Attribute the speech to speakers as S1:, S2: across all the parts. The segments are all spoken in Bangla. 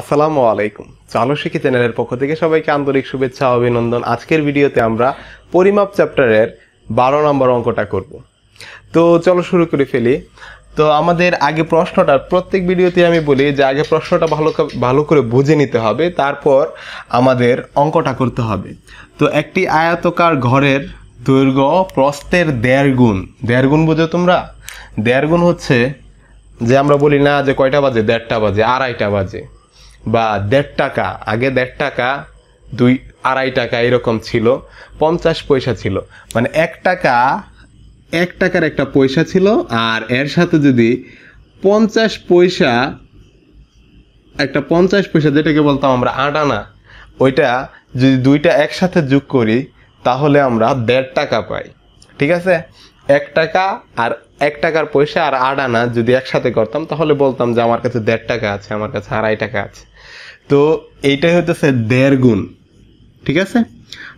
S1: আসসালামু আলাইকুম চালু শিখি চ্যানেলের পক্ষ থেকে সবাইকে আন্তরিক শুভেচ্ছা অভিনন্দন আজকের ভিডিওতে আমরা পরিমাপ চ্যাপ্টারের বারো নম্বর অঙ্কটা করব তো চলো শুরু করে ফেলি তো আমাদের আগে প্রশ্নটা প্রত্যেক ভিডিওতে আমি বলি যে আগে প্রশ্নটা ভালো ভালো করে বুঝে নিতে হবে তারপর আমাদের অঙ্কটা করতে হবে তো একটি আয়তকার ঘরের দৈর্ঘ্য প্রস্তের দেড় গুণ দেড় গুণ বুঝো তোমরা দেড় গুণ হচ্ছে যে আমরা বলি না যে কয়টা বাজে দেড়টা বাজে আড়াইটা বাজে বা দেড় টাকা আগে দেড় টাকা দুই আড়াই টাকা এরকম ছিল পঞ্চাশ পয়সা ছিল মানে এক টাকা এক টাকার একটা পয়সা ছিল আর এর সাথে যদি পঞ্চাশ পয়সা একটা পঞ্চাশ পয়সা যেটাকে বলতাম আমরা আটানা ওইটা যদি দুইটা একসাথে যোগ করি তাহলে আমরা দেড় টাকা পাই ঠিক আছে এক টাকা আর এক টাকার পয়সা আর আট আনা যদি একসাথে করতাম তাহলে বলতাম যে আমার কাছে দেড় টাকা আছে আমার কাছে আড়াই টাকা আছে তো এইটাই হইতেছে দেড় গুণ ঠিক আছে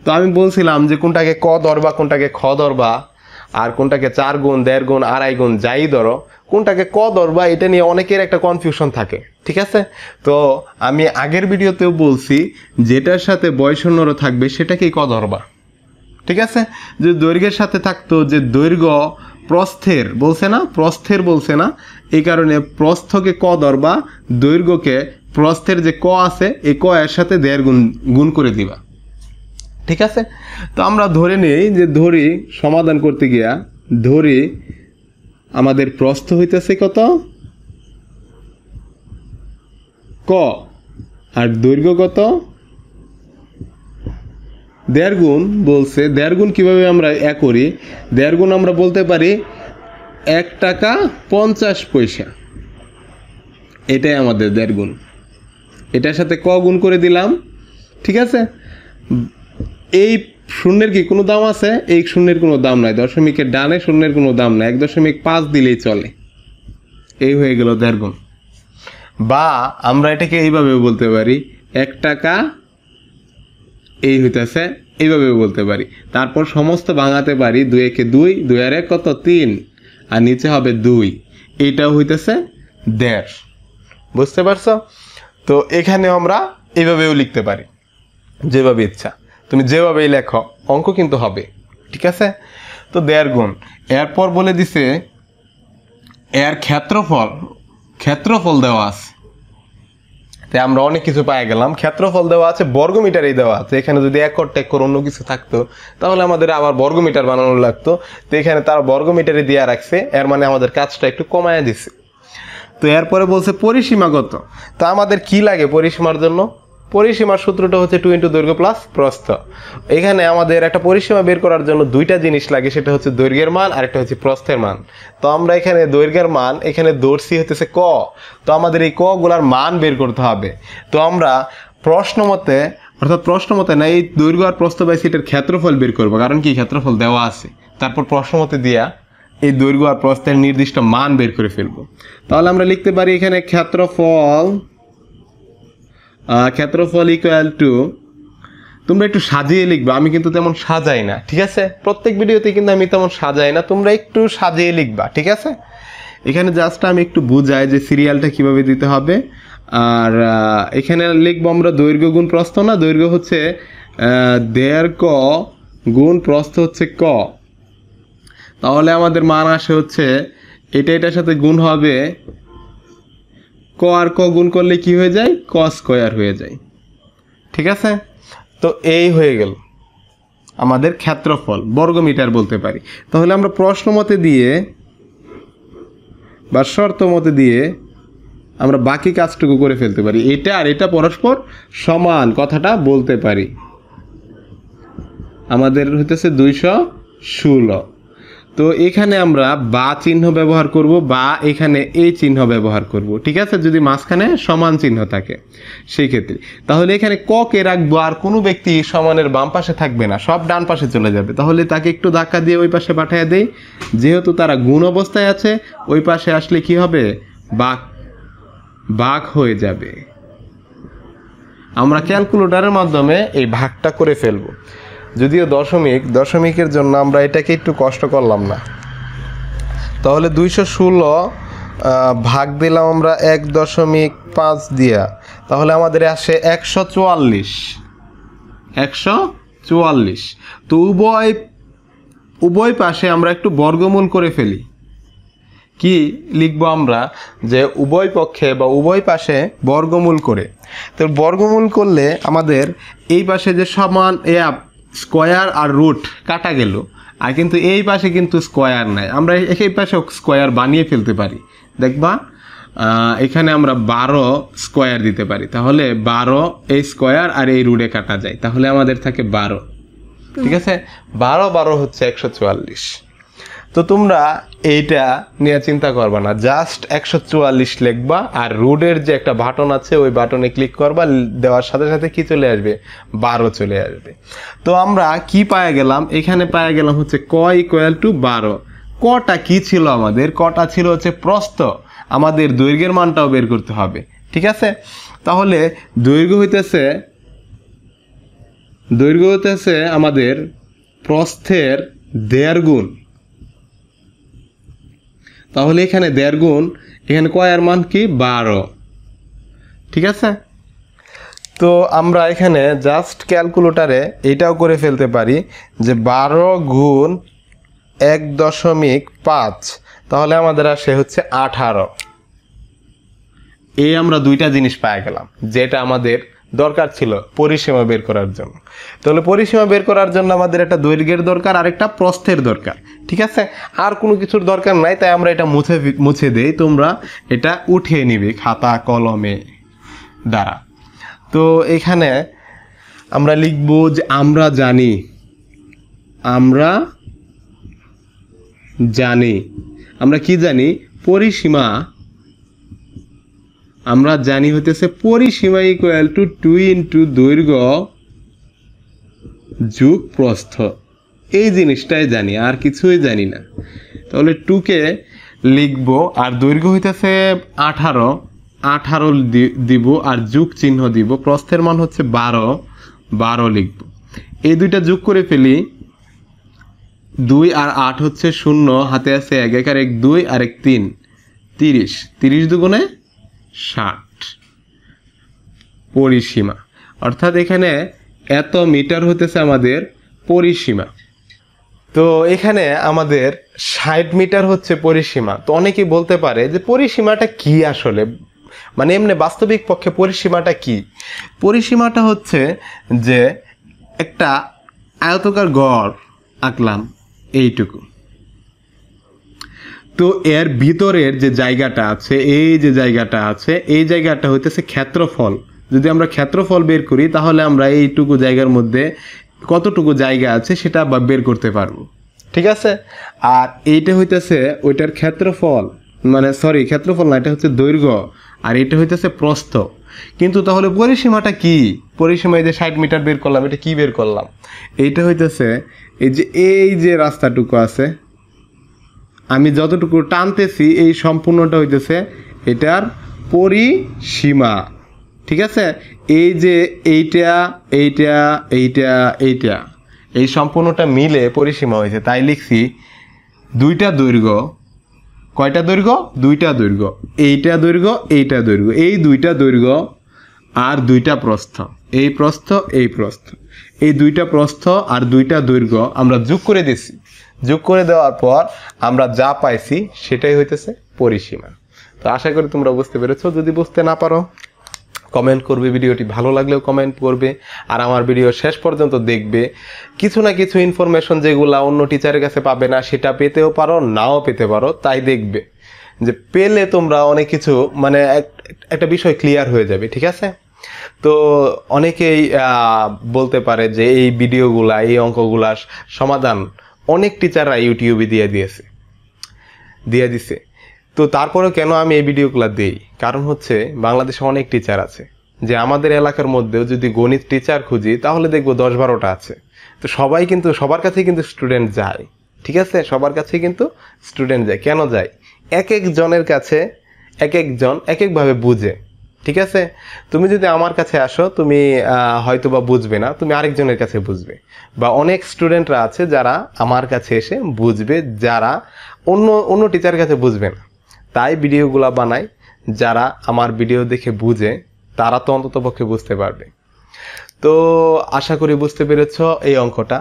S1: তো আমি বলছিলাম যে কোনটাকে ক বা কোনটাকে খ বা আর কোনটাকে চার গুণ দেড় গুণ আড়াই গুণ যাই ধরো কোনটাকে ক বা এটা নিয়ে অনেকের একটা কনফিউশন থাকে ঠিক আছে তো আমি আগের ভিডিওতেও বলছি যেটার সাথে বয়সন্যরও থাকবে সেটাকেই ক বা ঠিক আছে যে দৈর্ঘ্যের সাথে থাকতো যে দৈর্ঘ্য প্রস্থের বলছে না প্রস্থের বলছে না এই কারণে প্রস্থকে ক ধরবা দৈর্ঘ্যকে প্রস্থের যে ক আছে এই ক এর সাথে দেড় গুণ গুণ করে দিবা ঠিক আছে তো আমরা ধরে নিই যে ধরি সমাধান করতে গিয়া ধরি আমাদের প্রস্থ হইতেছে কত ক আর দৈর্ঘ্য কত দেড় গুণ বলছে দেড় গুণ কীভাবে আমরা এ করি দেড় গুণ আমরা বলতে পারি এক টাকা পঞ্চাশ পয়সা এটাই আমাদের দেড় গুণ এটার সাথে ক গুণ করে দিলাম ঠিক আছে এই শূন্যের কি কোনো দাম আছে এই শূন্যের কোনো দাম নাই দশমিকের ডানে শূন্যের কোনো দাম নাই এক দশমিক পাঁচ দিলেই চলে এই হয়ে গেল দেড় গুণ বা আমরা এটাকে এইভাবে বলতে পারি এক টাকা এই হইতেছে এইভাবে বলতে পারি তারপর সমস্ত ভাঙাতে পারি দুই একে দুই দুই আর এক কত তিন আর নিচে হবে দুই এইটাও হইতেছে দেড় বুঝতে পারছো তো এখানে আমরা এভাবেও লিখতে পারি যেভাবে ইচ্ছা তুমি যেভাবেই লেখো অঙ্ক কিন্তু হবে ঠিক আছে তো দেড় গুণ এরপর বলে দিছে এর ক্ষেত্রফল ক্ষেত্রফল দেওয়া আছে তাই আমরা অনেক কিছু পাই গেলাম ক্ষেত্রফল দেওয়া আছে বর্গমিটারই দেওয়া আছে এখানে যদি একর টেকর অন্য কিছু থাকতো তাহলে আমাদের আবার বর্গমিটার বানানো লাগতো তো এখানে তারা বর্গমিটারে দেওয়া রাখছে এর মানে আমাদের কাজটা একটু কমায় দিছে তো এরপরে বলছে পরিসীমাগত তা আমাদের কি লাগে পরিসীমার জন্য পরিসীমার সূত্রটা হচ্ছে টু ইন্টু দৈর্ঘ্য প্লাস প্রস্থ এখানে আমাদের একটা পরিসীমা বের করার জন্য দুইটা জিনিস লাগে সেটা হচ্ছে দৈর্ঘ্যের মান আর একটা হচ্ছে প্রস্থের মান তো আমরা এখানে দৈর্ঘ্যের মান এখানে দর্শি হতেছে ক তো আমাদের এই কগুলার মান বের করতে হবে তো আমরা প্রশ্ন মতে অর্থাৎ প্রশ্ন মতে না এই দৈর্ঘ্য আর প্রস্থ বাই সেটার ক্ষেত্রফল বের করবো কারণ কি ক্ষেত্রফল দেওয়া আছে তারপর প্রশ্ন মতে দিয়া এই দৈর্ঘ্য আর প্রস্থের নির্দিষ্ট মান বের করে ফেলবো তাহলে আমরা লিখতে পারি এখানে ক্ষেত্রফল ক্ষেত্রফল ইকুয়াল টু তোমরা একটু সাজিয়ে লিখবে আমি কিন্তু তেমন সাজাই না ঠিক আছে প্রত্যেক ভিডিওতে কিন্তু আমি তেমন সাজাই না তোমরা একটু সাজিয়ে লিখবা ঠিক আছে এখানে জাস্ট আমি একটু বুঝাই যে সিরিয়ালটা কিভাবে দিতে হবে আর এখানে লিখবো আমরা দৈর্ঘ্য গুণ প্রস্থ না দৈর্ঘ্য হচ্ছে দেড় ক গুণ প্রস্থ হচ্ছে ক তাহলে আমাদের মান আসে হচ্ছে এটা এটার সাথে গুণ হবে ক আর ক গুণ করলে কি হয়ে যায় ক স্কোয়ার হয়ে যায় ঠিক আছে তো এই হয়ে গেল আমাদের ক্ষেত্রফল বর্গমিটার বলতে পারি তাহলে আমরা প্রশ্ন মতে দিয়ে বা শর্ত মতে দিয়ে আমরা বাকি কাজটুকু করে ফেলতে পারি এটা আর এটা পরস্পর সমান কথাটা বলতে পারি আমাদের হইতেছে দুইশো ষোলো তো এখানে আমরা বা চিহ্ন ব্যবহার করব বা এখানে এই চিহ্ন ব্যবহার করব ঠিক আছে যদি মাঝখানে সমান চিহ্ন থাকে সেই ক্ষেত্রে তাহলে এখানে ক কে রাখবো আর কোনো ব্যক্তি সমানের বাম পাশে থাকবে না সব ডান পাশে চলে যাবে তাহলে তাকে একটু ধাক্কা দিয়ে ওই পাশে পাঠিয়ে দেই যেহেতু তারা গুণ অবস্থায় আছে ওই পাশে আসলে কি হবে বাঘ বাঘ হয়ে যাবে আমরা ক্যালকুলেটারের মাধ্যমে এই ভাগটা করে ফেলবো যদিও দশমিক দশমিকের জন্য আমরা এটাকে একটু কষ্ট করলাম না তাহলে দুইশো ষোলো ভাগ দিলাম আমরা এক দশমিক পাঁচ দিয়া তাহলে আমাদের আসে একশো চুয়াল্লিশ একশো চুয়াল্লিশ তো উভয় উভয় পাশে আমরা একটু বর্গমূল করে ফেলি কি লিখবো আমরা যে উভয় পক্ষে বা উভয় পাশে বর্গমূল করে তো বর্গমূল করলে আমাদের এই পাশে যে সমান অ্যাপ স্কোয়ার আর রুট কাটা গেল আর কিন্তু এই পাশে কিন্তু স্কোয়ার নাই আমরা এই পাশে স্কোয়ার বানিয়ে ফেলতে পারি দেখবা এখানে আমরা বারো স্কোয়ার দিতে পারি তাহলে বারো এই স্কোয়ার আর এই রুটে কাটা যায় তাহলে আমাদের থাকে বারো ঠিক আছে বারো বারো হচ্ছে একশো চুয়াল্লিশ তো তোমরা এইটা নিয়ে চিন্তা করবা না জাস্ট একশো চুয়াল্লিশ লিখবা আর রুডের যে একটা বাটন আছে ওই বাটনে ক্লিক করবা দেওয়ার সাথে সাথে কি চলে আসবে বারো চলে আসবে তো আমরা কি পায়ে গেলাম এখানে পায়ে গেলাম হচ্ছে ক ইকুয়াল টু বারো কটা কি ছিল আমাদের কটা ছিল হচ্ছে প্রস্থ আমাদের দৈর্ঘ্যের মানটাও বের করতে হবে ঠিক আছে তাহলে দৈর্ঘ্য হইতেছে দৈর্ঘ্য হইতেছে আমাদের প্রস্থের দেয়ার গুণ তাহলে এখানে দেড় গুণ এখানে কয়ের মান কি বারো ঠিক আছে তো আমরা এখানে জাস্ট ক্যালকুলেটারে এটাও করে ফেলতে পারি যে বারো গুণ এক দশমিক পাঁচ তাহলে আমাদের আসে হচ্ছে আঠারো এই আমরা দুইটা জিনিস পাই গেলাম যেটা আমাদের দরকার ছিল পরিসীমা বের করার জন্য তাহলে পরিসীমা বের করার জন্য আমাদের একটা দৈর্ঘ্যের দরকার আর একটা প্রস্থের দরকার ঠিক আছে আর কোনো কিছুর দরকার নাই তাই আমরা এটা মুছে মুছে দেই তোমরা এটা উঠিয়ে নিবে খাতা কলমে দ্বারা তো এখানে আমরা লিখব যে আমরা জানি আমরা জানি আমরা কি জানি পরিসীমা আমরা জানি হইতেছে পরিসীমা ইকুয়াল টু টু ইন্টু দৈর্ঘ্য যুগ প্রস্থ এই জিনিসটাই জানি আর কিছুই জানি না তাহলে টুকে লিখব আর দৈর্ঘ্য হইতেছে আঠারো আঠারো দিব আর যুগ চিহ্ন দিব প্রস্থের মান হচ্ছে বারো বারো লিখব এই দুইটা যোগ করে ফেলি দুই আর আট হচ্ছে শূন্য হাতে আছে এক এক আর এক দুই আর এক তিন তিরিশ তিরিশ দুগুণে ষাট পরিসীমা অর্থাৎ এখানে এত মিটার হতেছে আমাদের পরিসীমা তো এখানে আমাদের ষাট মিটার হচ্ছে পরিসীমা তো অনেকেই বলতে পারে যে পরিসীমাটা কি আসলে মানে এমনি বাস্তবিক পক্ষে পরিসীমাটা কি পরিসীমাটা হচ্ছে যে একটা আয়তকার গড় আঁকলাম এইটুকু তো এর ভিতরের যে জায়গাটা আছে এই যে জায়গাটা আছে এই জায়গাটা হইতেছে ক্ষেত্রফল যদি আমরা ক্ষেত্রফল বের করি তাহলে আমরা এইটুকু জায়গার মধ্যে কতটুকু জায়গা আছে সেটা বের করতে পারবো ঠিক আছে আর এইটা হইতেছে ওইটার ক্ষেত্রফল মানে সরি ক্ষেত্রফল না এটা হচ্ছে দৈর্ঘ্য আর এটা হইতেছে প্রস্থ কিন্তু তাহলে পরিসীমাটা কি পরিসীমা এই যে ষাট মিটার বের করলাম এটা কি বের করলাম এইটা হইতেছে এই যে এই যে রাস্তাটুকু আছে আমি যতটুকু টানতেছি এই সম্পূর্ণটা হইতেছে এটার পরিসীমা ঠিক আছে এই যে এইটা এইটা এইটা এইটা এই সম্পূর্ণটা মিলে পরিসীমা হয়েছে তাই লিখছি দুইটা দৈর্ঘ্য কয়টা দৈর্ঘ্য দুইটা দৈর্ঘ্য এইটা দৈর্ঘ্য এইটা দৈর্ঘ্য এই দুইটা দৈর্ঘ্য আর দুইটা প্রস্থ এই প্রস্থ এই প্রস্থ এই দুইটা প্রস্থ আর দুইটা দৈর্ঘ্য আমরা যোগ করে দিছি যোগ করে দেওয়ার পর আমরা যা পাইছি সেটাই হইতেছে পরিসীমা তো আশা করি তোমরা বুঝতে পেরেছ যদি বুঝতে না পারো কমেন্ট করবে ভিডিওটি ভালো লাগলেও কমেন্ট করবে আর আমার ভিডিও শেষ পর্যন্ত দেখবে কিছু না কিছু ইনফরমেশন যেগুলো অন্য টিচারের কাছে পাবে না সেটা পেতেও পারো নাও পেতে পারো তাই দেখবে যে পেলে তোমরা অনেক কিছু মানে একটা বিষয় ক্লিয়ার হয়ে যাবে ঠিক আছে তো অনেকেই বলতে পারে যে এই ভিডিওগুলা এই অঙ্কগুলা সমাধান অনেক টিচাররা ইউটিউবে দিয়ে দিয়েছে দিয়ে দিছে তো তারপরেও কেন আমি এই ভিডিওগুলো দিই কারণ হচ্ছে বাংলাদেশে অনেক টিচার আছে যে আমাদের এলাকার মধ্যেও যদি গণিত টিচার খুঁজি তাহলে দেখবো দশ বারোটা আছে তো সবাই কিন্তু সবার কাছেই কিন্তু স্টুডেন্ট যায় ঠিক আছে সবার কাছে কিন্তু স্টুডেন্ট যায় কেন যায় এক একজনের কাছে এক একজন এক একভাবে বুঝে ঠিক আছে তুমি যদি আমার কাছে আসো তুমি হয়তো বা বুঝবে না তুমি আরেকজনের কাছে বুঝবে বা অনেক স্টুডেন্টরা আছে যারা আমার কাছে এসে বুঝবে যারা অন্য অন্য টিচার কাছে বুঝবে না তাই ভিডিওগুলো বানাই যারা আমার ভিডিও দেখে বুঝে তারা তো অন্তত পক্ষে বুঝতে পারবে তো আশা করি বুঝতে পেরেছ এই অঙ্কটা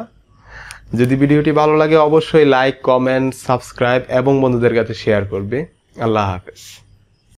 S1: যদি ভিডিওটি ভালো লাগে অবশ্যই লাইক কমেন্ট সাবস্ক্রাইব এবং বন্ধুদের কাছে শেয়ার করবে আল্লাহ হাফেজ